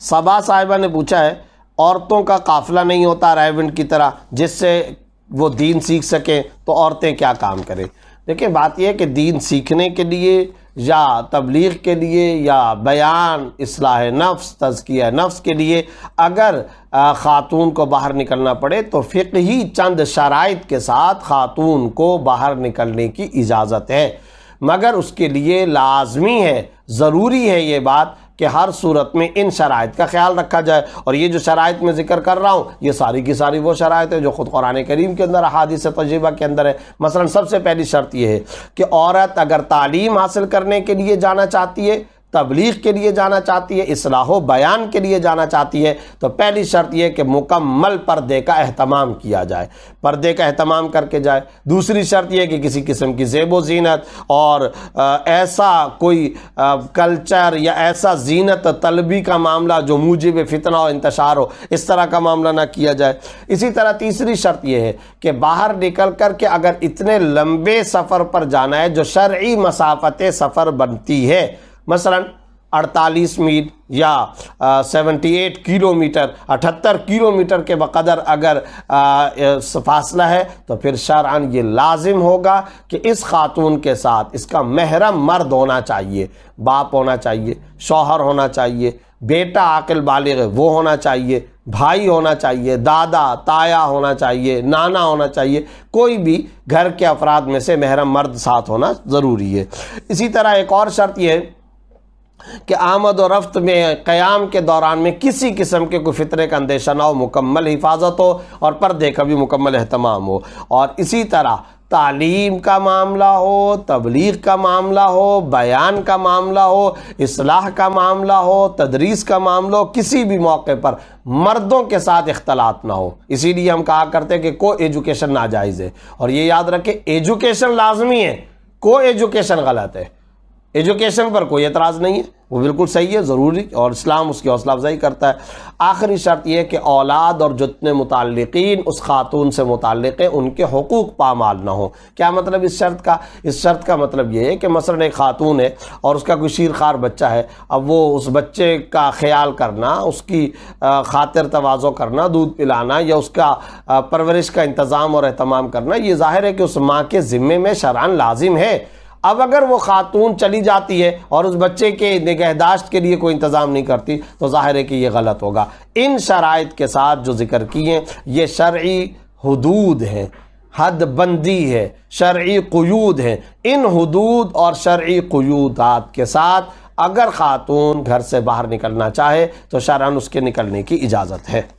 सबा साहिबा ने पूछा है औरतों का काफिला नहीं होता राइवेंट की तरह जिससे वो दीन सीख सकें तो औरतें क्या काम करें देखिए बात यह है कि दीन सीखने के लिए या तबलीग के लिए या बयान असलाह नफ्स तजकिया नफ्स के लिए अगर ख़ातून को बाहर निकलना पड़े तो फ़िक ही चंद शराइत के साथ ख़ातून को बाहर निकलने की इजाज़त है मगर उसके लिए लाजमी है ज़रूरी है ये बात कि हर सूरत में इन शराइ का ख्याल रखा जाए और ये जो शराइत में जिक्र कर रहा हूँ ये सारी की सारी वो शरात है जो ख़ुद कुरान करीम के अंदर हादिस तजर्बा के अंदर है मसला सबसे पहली शर्त यह है कि औरत अगर तालीम हासिल करने के लिए जाना चाहती है तबलीग के लिए जाना चाहती है इसलाह बयान के लिए जाना चाहती है तो पहली शर्त यह कि मुकम्मल पर्दे का अहतमाम किया जाए पर्दे का अहतमाम करके जाए दूसरी शर्त यह कि किसी किस्म की जेब जीनत और ऐसा कोई कल्चर या ऐसा जीनत तलबी का मामला जो मूजिब फितना और इंतशार हो इस तरह का मामला ना किया जाए इसी तरह तीसरी शर्त यह है कि बाहर निकल कर के अगर इतने लंबे सफ़र पर जाना है जो शर्य मसाफत सफ़र बनती है मसलन 48 मील या आ, 78 किलोमीटर 78 किलोमीटर के बकदर अगर फासला है तो फिर शरान ये लाजिम होगा कि इस खातून के साथ इसका महरम मर्द होना चाहिए बाप होना चाहिए शौहर होना चाहिए बेटा आकिल बालिग वो होना चाहिए भाई होना चाहिए दादा ताया होना चाहिए नाना होना चाहिए कोई भी घर के अफराद में से महरम मर्द साथ होना ज़रूरी है इसी तरह एक और शर्त यह है कि आमद और रफ्त में क़याम के दौरान में किसी किस्म के कोई फितरे का अंदेशा ना हो मुकम्मल हिफाजत हो और पर्दे का भी मुकम्मल अहतमाम हो और इसी तरह तालीम का मामला हो तबलीग का मामला हो बयान का मामला हो इसलाह का मामला हो तदरीस का मामला हो किसी भी मौके पर मर्दों के साथ इख्तलात ना हो इसीलिए हम कहा करते हैं कि को एजुकेशन नाजायज़ है और ये याद रखें एजुकेशन लाजमी है को एजुकेशन गलत है एजुकेशन पर कोई एतराज़ नहीं है वो बिल्कुल सही है ज़रूरी और इस्लाम उसकी हौसला अफजाई करता है आखिरी शर्त यह कि औलाद और जितने मुतक़ीन उस खातून से मुतल है उनके हकूक़ पामाल ना हो क्या मतलब इस शर्त का इस शर्त का मतलब ये है कि मसलन एक खातून है और उसका कोई शीरखार बच्चा है अब वो उस बच्चे का ख्याल करना उसकी खातिर तोज़ो करना दूध पिलाना या उसका परवरिश का इंतज़ाम और अहतमाम करना ये ज़ाहिर है कि उस माँ के ज़िम्मे में शरान लाजिम है अब अगर वो खातून चली जाती है और उस बच्चे के निगहदाश्त के लिए कोई इंतज़ाम नहीं करती तो ज़ाहिर है कि ये गलत होगा इन शरात के साथ जो जिक्र किए ये शर्य हदूद हैं हद बंदी है शर्य कयूद हैं इन हदूद और शर्य कयूदात के साथ अगर ख़ातून घर से बाहर निकलना चाहे तो शरण उसके निकलने की इजाज़त है